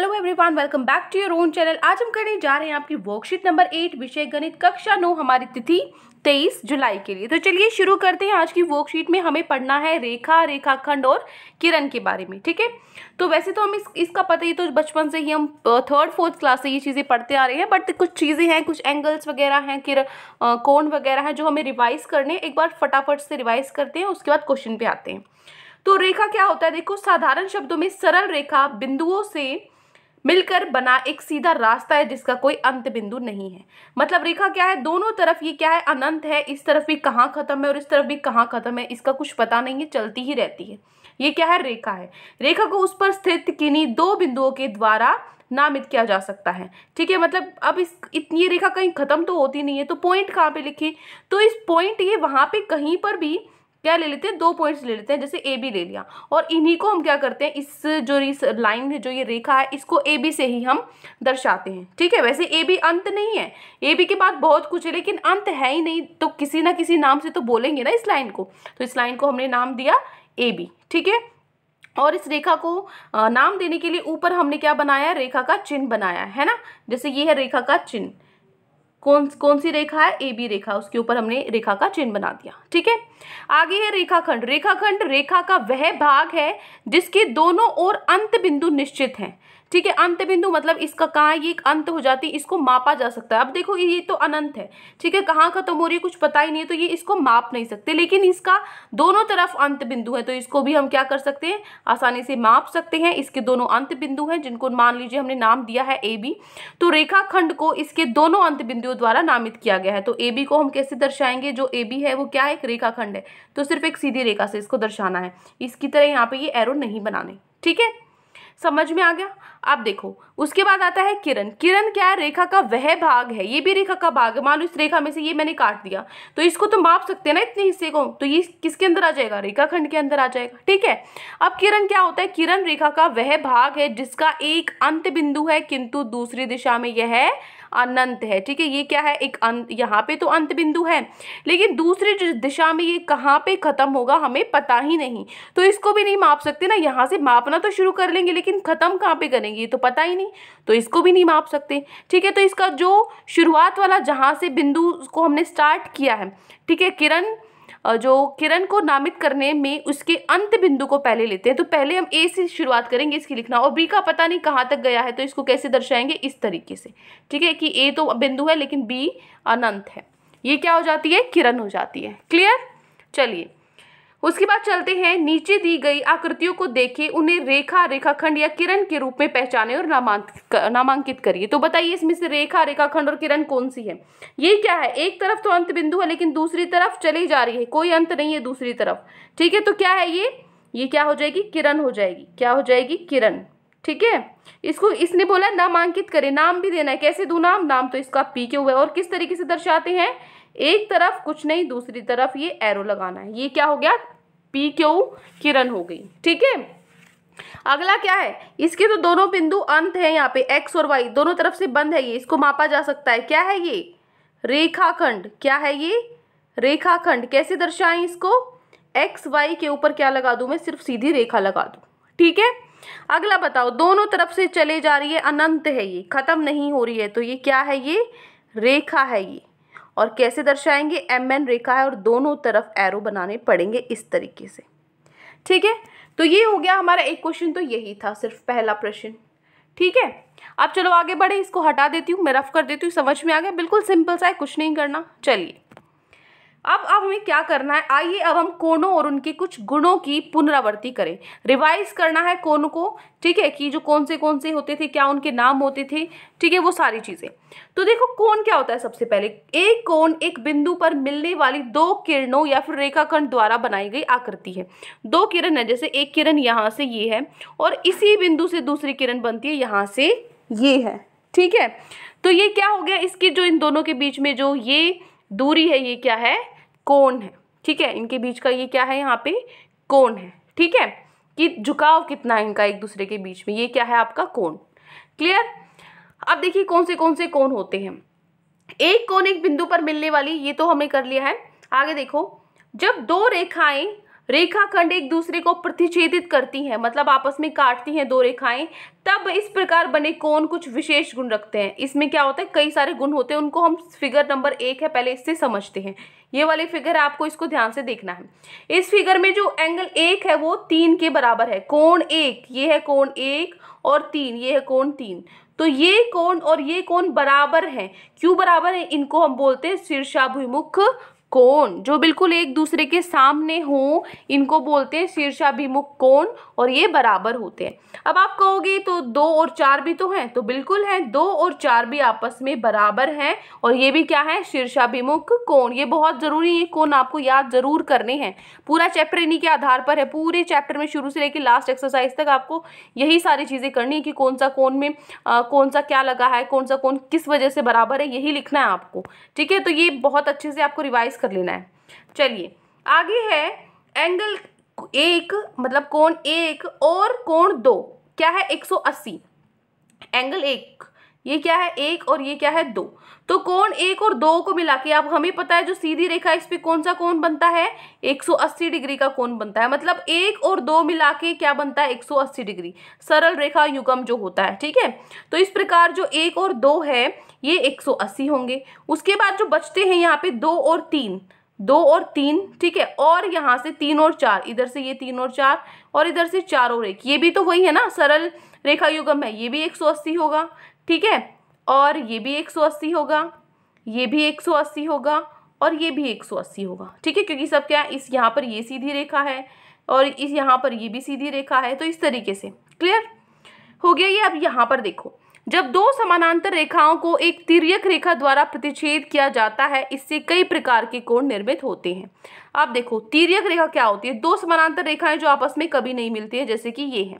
hello everyone welcome back to your own channel आज हम करने जा रहे हैं आपकी वर्कशीट नंबर एट विषय गणित कक्षा नौ हमारी तिथि तेईस जुलाई के लिए तो चलिए शुरू करते हैं आज की वर्कशीट में हमें पढ़ना है रेखा रेखाखंड और किरण के बारे में ठीक है तो वैसे तो हम इस इसका पता ही तो बचपन से ही हम थर्ड फोर्थ क्लास से ये चीज़ें पढ़ते आ रहे हैं बट कुछ चीज़ें हैं कुछ एंगल्स वगैरह हैं किर कोण वगैरह हैं जो हमें रिवाइज़ करने एक बार फटाफट से रिवाइज़ करते हैं उसके बाद क्वेश्चन पे आते हैं तो रेखा क्या होता है देखो साधारण शब्दों में सरल रेखा बिंदुओं से मिलकर बना एक सीधा रास्ता है जिसका कोई अंत बिंदु नहीं है मतलब रेखा क्या है दोनों तरफ ये क्या है अनंत है इस तरफ भी कहाँ ख़त्म है और इस तरफ भी कहाँ ख़त्म है इसका कुछ पता नहीं है चलती ही रहती है ये क्या है रेखा है रेखा को उस पर स्थित किन्हीं दो बिंदुओं के द्वारा नामित किया जा सकता है ठीक है मतलब अब इस इतनी रेखा कहीं ख़त्म तो होती नहीं है तो पॉइंट कहाँ पे लिखी तो इस पॉइंट ये वहाँ पे कहीं पर भी क्या ले लेते हैं दो पॉइंट्स ले लेते हैं जैसे ए बी ले लिया और इन्हीं को हम क्या करते हैं इस जो लाइन है जो ये रेखा है इसको ए बी से ही हम दर्शाते हैं ठीक है वैसे ए बी अंत नहीं है ए बी के बाद बहुत कुछ है लेकिन अंत है ही नहीं तो किसी ना किसी नाम से तो बोलेंगे ना इस लाइन को तो इस लाइन को हमने नाम दिया ए बी ठीक है और इस रेखा को नाम देने के लिए ऊपर हमने क्या बनाया रेखा का चिन्ह बनाया है ना जैसे ये है रेखा का चिन्ह कौन कौन सी रेखा है ए बी रेखा उसके ऊपर हमने रेखा का चिन्ह बना दिया ठीक है आगे है रेखाखंड रेखाखंड रेखा का वह भाग है जिसके दोनों ओर अंत बिंदु निश्चित हैं ठीक है अंत बिंदु मतलब इसका कहाँ ये एक अंत हो जाती है इसको मापा जा सकता है अब देखो ये तो अनंत है ठीक है कहाँ खत्म हो रही है कुछ पता ही नहीं है तो ये इसको माप नहीं सकते लेकिन इसका दोनों तरफ अंत बिंदु है तो इसको भी हम क्या कर सकते हैं आसानी से माप सकते हैं इसके दोनों अंत बिंदु हैं जिनको मान लीजिए हमने नाम दिया है ए बी तो रेखाखंड को इसके दोनों अंत बिंदुओं द्वारा नामित किया गया है तो ए बी को हम कैसे दर्शाएंगे जो ए बी है वो क्या है एक रेखाखंड है तो सिर्फ एक सीधी रेखा से इसको दर्शाना है इसकी तरह यहाँ पे ये एरो नहीं बनाने ठीक है समझ में आ गया आप देखो उसके बाद आता है किरण किरण क्या है रेखा का वह भाग है ये भी रेखा का भाग है मान लो इस रेखा में से ये मैंने काट दिया तो इसको तो माप सकते हैं ना इतने हिस्से को तो ये किसके अंदर आ जाएगा रेखाखंड के अंदर आ जाएगा ठीक है अब किरण क्या होता है किरण रेखा का वह भाग है जिसका एक अंत बिंदु है किंतु दूसरी दिशा में यह है अनंत है ठीक है ये क्या है एक अंत यहाँ पे तो अंत बिंदु है लेकिन दूसरी दिशा में ये कहाँ पे ख़त्म होगा हमें पता ही नहीं तो इसको भी नहीं माप सकते ना यहाँ से मापना तो शुरू कर लेंगे लेकिन ख़त्म कहाँ पे करेंगे ये तो पता ही नहीं तो इसको भी नहीं माप सकते ठीक है तो इसका जो शुरुआत वाला जहाँ से बिंदु को हमने स्टार्ट किया है ठीक है किरण जो किरण को नामित करने में उसके अंत बिंदु को पहले लेते हैं तो पहले हम ए से शुरुआत करेंगे इसकी लिखना और बी का पता नहीं कहाँ तक गया है तो इसको कैसे दर्शाएंगे इस तरीके से ठीक है कि ए तो बिंदु है लेकिन बी अनंत है ये क्या हो जाती है किरण हो जाती है क्लियर चलिए उसके बाद चलते हैं नीचे दी गई आकृतियों को देखिए उन्हें रेखा रेखाखंड या किरण के रूप में पहचाने और नामांकित नामांकित करिए तो बताइए इसमें से रेखा रेखाखंड और किरण कौन सी है ये क्या है एक तरफ तो अंत बिंदु है लेकिन दूसरी तरफ चली जा रही है कोई अंत नहीं है दूसरी तरफ ठीक है तो क्या है ये ये क्या हो जाएगी किरण हो जाएगी क्या हो जाएगी किरण ठीक है इसको इसने बोला नामांकित करें नाम भी देना है कैसे दू नाम नाम तो इसका पी के हुआ है और किस तरीके से दर्शाते हैं एक तरफ कुछ नहीं दूसरी तरफ ये एरो लगाना है ये क्या हो गया पी क्यू किरण हो गई ठीक है अगला क्या है इसके तो दोनों बिंदु अंत है यहाँ पे एक्स और वाई दोनों तरफ से बंद है ये इसको मापा जा सकता है क्या है ये रेखाखंड क्या है ये रेखाखंड कैसे दर्शाएं इसको एक्स वाई के ऊपर क्या लगा दूं मैं सिर्फ सीधी रेखा लगा दूं ठीक है अगला बताओ दोनों तरफ से चले जा रही है अनंत है ये खत्म नहीं हो रही है तो ये क्या है ये रेखा है ये और कैसे दर्शाएंगे एम एन रेखा है और दोनों तरफ एरो बनाने पड़ेंगे इस तरीके से ठीक है तो ये हो गया हमारा एक क्वेश्चन तो यही था सिर्फ पहला प्रश्न ठीक है अब चलो आगे बढ़े इसको हटा देती हूँ मैं रफ कर देती हूँ समझ में आ गया बिल्कुल सिंपल सा है कुछ नहीं करना चलिए अब अब हमें क्या करना है आइए अब हम कोणों और उनके कुछ गुणों की पुनरावृत्ति करें रिवाइज करना है कोण को ठीक है कि जो कौन से कौन से होते थे क्या उनके नाम होते थे ठीक है वो सारी चीज़ें तो देखो कोण क्या होता है सबसे पहले एक कोन एक बिंदु पर मिलने वाली दो किरणों या फिर रेखाखंड द्वारा बनाई गई आकृति है दो किरण है जैसे एक किरण यहाँ से ये है और इसी बिंदु से दूसरी किरण बनती है यहाँ से ये है ठीक है तो ये क्या हो गया इसकी जो इन दोनों के बीच में जो ये दूरी है ये क्या है कोण है ठीक है इनके बीच का ये क्या है यहाँ पे कोण है ठीक है कि झुकाव कितना है इनका एक दूसरे के बीच में ये क्या है आपका कोण क्लियर अब देखिए कौन से कौन से कोण होते हैं एक कोण एक बिंदु पर मिलने वाली ये तो हमें कर लिया है आगे देखो जब दो रेखाएं रेखाखंड एक दूसरे को प्रतिचेदित करती हैं मतलब आपस में काटती हैं दो रेखाएं तब इस प्रकार बने कौन कुछ विशेष गुण रखते हैं इसमें क्या होता है कई सारे गुण होते हैं उनको हम फिगर नंबर एक है पहले इससे समझते हैं ये वाली फिगर आपको इसको ध्यान से देखना है इस फिगर में जो एंगल एक है वो तीन के बराबर है कोण एक ये है कोण एक और तीन ये है कोण तीन तो ये कोण और ये कोण बराबर हैं क्यों बराबर है इनको हम बोलते हैं शीर्षाभिमुख कोण जो बिल्कुल एक दूसरे के सामने हो इनको बोलते हैं शीर्षाभिमुख कोण और ये बराबर होते हैं अब आप कहोगे तो दो और चार भी तो हैं तो बिल्कुल हैं दो और चार भी आपस में बराबर हैं और ये भी क्या है शीर्षाभिमुख कोण ये बहुत ज़रूरी है कोण आपको याद ज़रूर करने हैं पूरा चैप्टर इन्हीं के आधार पर है पूरे चैप्टर में शुरू से लेकर लास्ट एक्सरसाइज तक आपको यही सारी चीज़ें करनी है कि कौन सा कोण में आ, कौन सा क्या लगा है कौन सा कोण किस वजह से बराबर है यही लिखना है आपको ठीक है तो ये बहुत अच्छे से आपको रिवाइज कर लेना है चलिए आगे है एंगल एक मतलब कोण एक और कोण दो क्या है 180 एंगल एक ये क्या है एक और ये क्या है दो तो कोण एक और दो को मिला के अब हमें पता है जो सीधी रेखा इस पर कौन सा कोण बनता है 180 डिग्री का कोण बनता है मतलब एक और दो मिला के क्या बनता है 180 डिग्री सरल रेखा युगम जो होता है ठीक है तो इस प्रकार जो एक और दो है ये 180 होंगे उसके बाद जो बचते हैं यहाँ पे दो और तीन दो और तीन ठीक है और यहाँ से तीन और चार इधर से ये तीन और चार और इधर से चार और एक ये भी तो वही है ना सरल रेखा युगम है ये भी 180 होगा ठीक है और ये भी 180 होगा ये भी 180 होगा और ये भी 180 होगा ठीक है क्योंकि सब क्या है इस यहाँ पर ये सीधी रेखा है और इस यहाँ पर ये भी सीधी रेखा है तो इस तरीके से क्लियर हो गया ये अब यहाँ पर देखो जब दो समानांतर रेखाओं को एक तिरक रेखा द्वारा प्रतिच्छेद किया जाता है इससे कई प्रकार के कोण निर्मित होते हैं आप देखो तिरक रेखा क्या होती है दो समानांतर रेखाएं जो आपस में कभी नहीं मिलती है जैसे कि ये है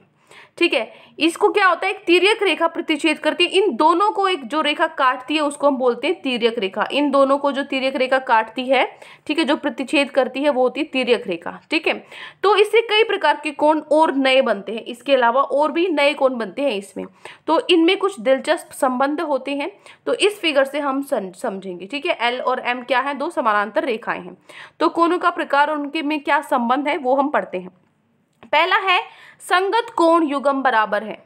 ठीक है इसको क्या होता है एक तिरक रेखा प्रतिच्छेद करती है इन दोनों को एक जो रेखा काटती है उसको हम बोलते हैं तीर्यक रेखा इन दोनों को जो तिरक रेखा काटती है ठीक है जो प्रतिच्छेद करती है वो होती है तीर्यक रेखा ठीक है तो इससे कई प्रकार के कोण और नए बनते हैं इसके अलावा और भी नए कोण बनते हैं इसमें तो इनमें कुछ दिलचस्प संबंध होते हैं तो इस फिगर से हम समझेंगे ठीक है एल और एम क्या है दो समानांतर रेखाएं हैं तो कोनों का प्रकार उनके में क्या संबंध है वो हम पढ़ते हैं पहला है संगत कोण युगम बराबर है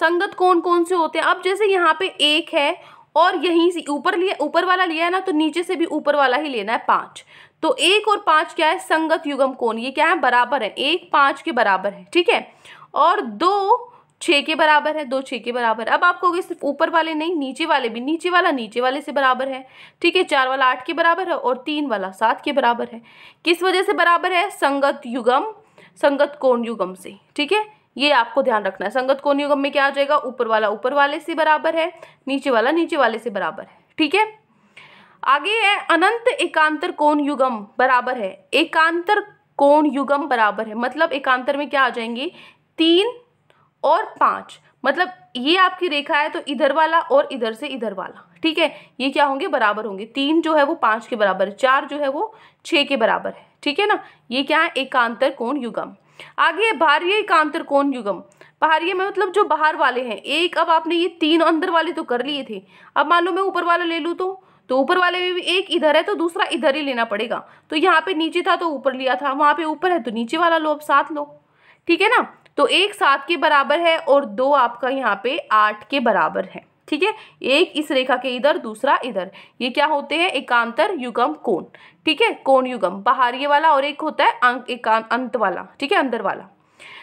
संगत कोण कौन से होते हैं अब जैसे यहाँ पे एक है और यहीं से ऊपर लिया ऊपर वाला लिया है ना तो नीचे से भी ऊपर वाला ही लेना है पाँच तो एक और पाँच क्या है संगत युगम कोण ये क्या है बराबर है एक पाँच के बराबर है ठीक है और दो छः के बराबर है दो छः के बराबर अब आप कहोगे सिर्फ ऊपर वाले नहीं नीचे वाले भी नीचे वाला नीचे वाले से बराबर है ठीक है चार वाला आठ के बराबर है और तीन वाला सात के बराबर है किस वजह से बराबर है संगत युगम संगत कोण युगम से ठीक है ये आपको ध्यान रखना है संगत कोण युगम में क्या आ जाएगा ऊपर वाला ऊपर वाले से बराबर है नीचे वाला नीचे वाले से बराबर है ठीक है आगे है अनंत एकांतर कोण युगम बराबर है एकांतर कोण युगम बराबर है मतलब एकांतर में क्या आ जाएंगे तीन और पाँच मतलब ये आपकी रेखा है तो इधर वाला और इधर से इधर वाला ठीक है ये क्या होंगे बराबर होंगे तीन जो है वो पाँच के बराबर है चार जो है वो छः के बराबर है ठीक है ना ये क्या है एकांतर कोण युगम आगे बाहरीय एकांतर कोण युगम बाहरीय में मतलब जो बाहर वाले हैं एक अब आपने ये तीन अंदर वाले तो कर लिए थे अब मान लो मैं ऊपर वाला ले लूँ तो तो ऊपर वाले में भी एक इधर है तो दूसरा इधर ही लेना पड़ेगा तो यहाँ पे नीचे था तो ऊपर लिया था वहाँ पे ऊपर है तो नीचे वाला लो अब सात लो ठीक है ना तो एक सात के बराबर है और दो आपका यहाँ पे आठ के बराबर है ठीक है एक इस रेखा के इधर दूसरा इधर ये क्या होते हैं एकांतर युगम कोण ठीक है कोण युगम बाहर ये वाला और एक होता है अंक एकांत अंत वाला ठीक है अंदर वाला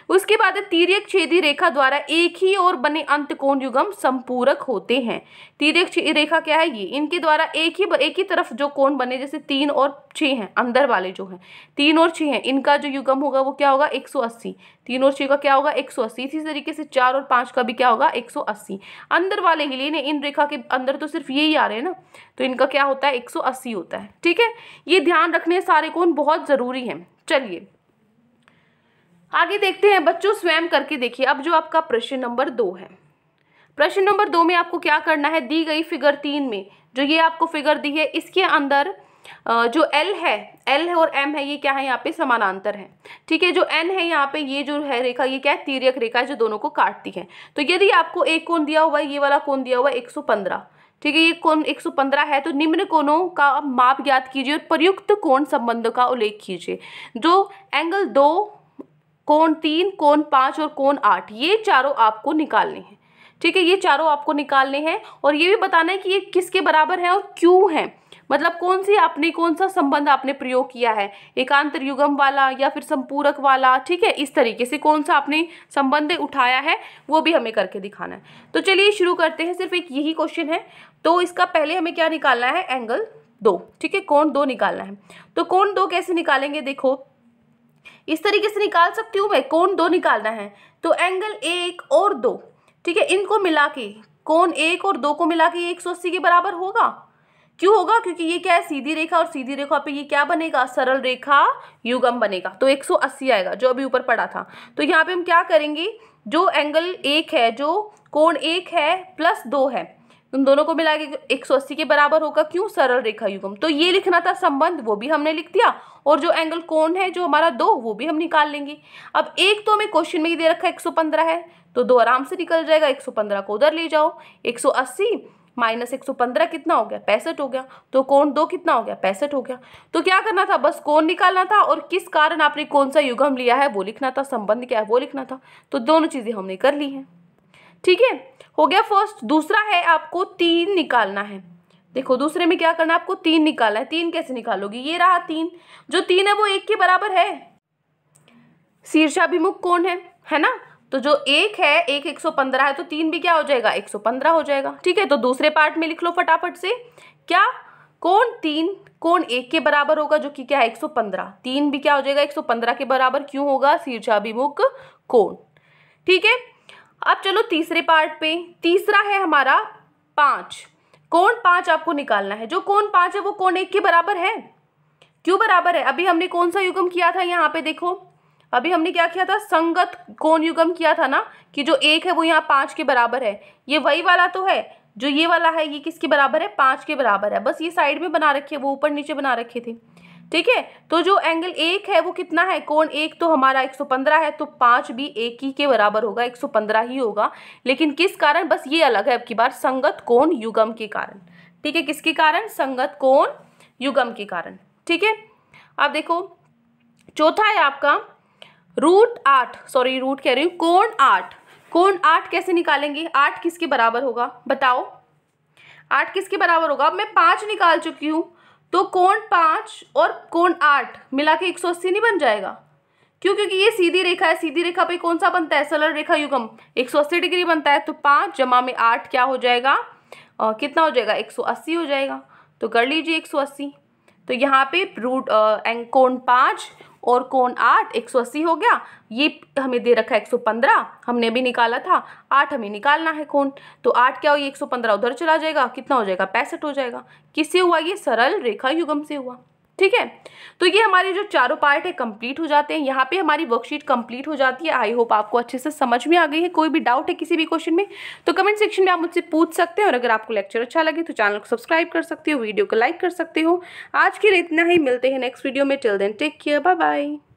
उसके बाद तीर्यक छेदी रेखा द्वारा एक ही और बने अंत कोण युगम संपूरक होते हैं तीर्यक रेखा क्या है ये इनके द्वारा एक ही एक ही तरफ जो कोण बने जैसे तीन और छः हैं अंदर वाले जो हैं तीन और छः हैं इनका जो युगम होगा वो क्या होगा एक सौ अस्सी तीन और छः का क्या होगा एक सौ अस्सी इसी तरीके से चार और पाँच का भी क्या होगा एक सौ अस्सी अंदर वाले के लिए इन रेखा के अंदर तो सिर्फ यही आ रहे हैं ना तो इनका क्या होता है एक सौ अस्सी होता है ठीक है ये ध्यान रखने सारे कोण बहुत ज़रूरी हैं चलिए आगे देखते हैं बच्चों स्वयं करके देखिए अब जो आपका प्रश्न नंबर दो है प्रश्न नंबर दो में आपको क्या करना है दी गई फिगर तीन में जो ये आपको फिगर दी है इसके अंदर जो एल है एल है और एम है ये क्या है यहाँ पे समानांतर है ठीक है जो एन है यहाँ पे ये जो है रेखा ये क्या है तीरक रेखा है जो दोनों को काटती है तो यदि आपको एक कोण दिया हुआ है ये वाला कोण दिया हुआ है 115 ठीक है ये कोण 115 है तो निम्न कोणों का माप ज्ञात कीजिए और प्रयुक्त कोण संबंध का उल्लेख कीजिए जो एंगल दो कोण तीन कोण पाँच और कोण आठ ये चारों आपको निकालने हैं ठीक है ये चारों आपको निकालने हैं और ये भी बताना है कि ये किसके बराबर है और क्यों है मतलब कौन सी आपने कौन सा संबंध आपने प्रयोग किया है एकांतर युगम वाला या फिर संपूरक वाला ठीक है इस तरीके से कौन सा आपने संबंध उठाया है वो भी हमें करके दिखाना है तो चलिए शुरू करते हैं सिर्फ एक यही क्वेश्चन है तो इसका पहले हमें क्या निकालना है एंगल दो ठीक है कौन दो निकालना है तो कौन दो कैसे निकालेंगे देखो इस तरीके से निकाल सकती हूँ मैं कौन दो निकालना है तो एंगल एक और दो ठीक है इनको मिला के कौन एक और दो को मिला के एक सौ अस्सी के बराबर होगा क्यों होगा क्योंकि ये क्या है सीधी रेखा और सीधी रेखा पे ये क्या बनेगा सरल रेखा युगम बनेगा तो 180 आएगा जो अभी ऊपर पड़ा था तो यहाँ पे हम क्या करेंगे जो एंगल एक है जो कोण एक है प्लस दो है उन दोनों को मिला के एक सौ अस्सी के बराबर होगा क्यों सरल रेखा युगम तो ये लिखना था संबंध वो भी हमने लिख दिया और जो एंगल कोण है जो हमारा दो वो भी हम निकाल लेंगे अब एक तो हमें क्वेश्चन में ही दे रखा है एक सौ पंद्रह है तो दो आराम से निकल जाएगा एक सौ पंद्रह को उधर ले जाओ एक सौ अस्सी माइनस एक सौ पंद्रह कितना हो गया पैंसठ हो गया तो कोण दो कितना हो गया पैंसठ हो गया तो क्या करना था बस कोण निकालना था और किस कारण आपने कौन सा युगम लिया है वो लिखना था संबंध क्या है वो लिखना था तो दोनों चीज़ें हमने कर ली हैं ठीक है हो गया फर्स्ट दूसरा है आपको तीन निकालना है देखो दूसरे में क्या करना है आपको तीन निकालना है तीन कैसे निकालोगी ये रहा तीन जो तीन है वो एक के बराबर है शीर्षाभिमुख कौन है है ना तो जो एक है एक एक सौ पंद्रह है तो तीन भी क्या हो जाएगा एक सौ पंद्रह हो जाएगा ठीक है तो दूसरे पार्ट में लिख लो फटाफट से क्या कौन तीन कौन एक के बराबर होगा जो कि क्या है एक सौ पंद्रह तीन भी क्या हो जाएगा एक सौ पंद्रह के बराबर क्यों होगा शीर्षाभिमुख कौन ठीक है अब चलो तीसरे पार्ट पे तीसरा है हमारा पाँच कोण पाँच आपको निकालना है जो कोण पाँच है वो कोण एक के बराबर है क्यों बराबर है अभी हमने कौन सा युगम किया था यहाँ पे देखो अभी हमने क्या किया था संगत कोण युगम किया था ना कि जो एक है वो यहाँ पाँच के बराबर है ये वही वाला तो है जो ये वाला है ये किसके बराबर है पाँच के बराबर है बस ये साइड में बना रखे वो ऊपर नीचे बना रखे थे ठीक है तो जो एंगल एक है वो कितना है कोण एक तो हमारा 115 है तो पाँच भी एक ही के बराबर होगा 115 ही होगा लेकिन किस कारण बस ये अलग है अब की बार संगत कोण युगम के कारण ठीक है किसके कारण संगत कोण युगम के कारण ठीक है अब देखो चौथा है आपका रूट आठ सॉरी रूट कह रही हूँ कोण आठ कोण आठ कैसे निकालेंगे आठ किसके बराबर होगा बताओ आठ किसके बराबर होगा अब मैं पाँच निकाल चुकी हूँ तो कोण पाँच और कोण आठ मिला के एक सौ अस्सी नहीं बन जाएगा क्यों क्योंकि ये सीधी रेखा है सीधी रेखा पे कौन सा बनता है सरल रेखा युगम एक सौ अस्सी डिग्री बनता है तो पाँच जमा में आठ क्या हो जाएगा और कितना हो जाएगा एक सौ अस्सी हो जाएगा तो कर लीजिए एक सौ अस्सी तो यहाँ पे रूट कोण पाँच और कोण आठ एक सौ अस्सी हो गया ये हमें दे रखा है एक सौ पंद्रह हमने अभी निकाला था आठ हमें निकालना है कोण तो आठ क्या हो ये एक सौ पंद्रह उधर चला जाएगा कितना हो जाएगा पैंसठ हो जाएगा किससे हुआ ये सरल रेखा युगम से हुआ ठीक है तो ये हमारे जो चारों पार्ट है कंप्लीट हो जाते हैं यहाँ पे हमारी वर्कशीट कंप्लीट हो जाती है आई होप आपको अच्छे से समझ में आ गई है कोई भी डाउट है किसी भी क्वेश्चन में तो कमेंट सेक्शन में आप मुझसे पूछ सकते हैं और अगर आपको लेक्चर अच्छा लगे तो चैनल को सब्सक्राइब कर सकते हो वीडियो को लाइक कर सकते हो आज के लिए इतना ही मिलते हैं नेक्स्ट वीडियो में till then take care bye bye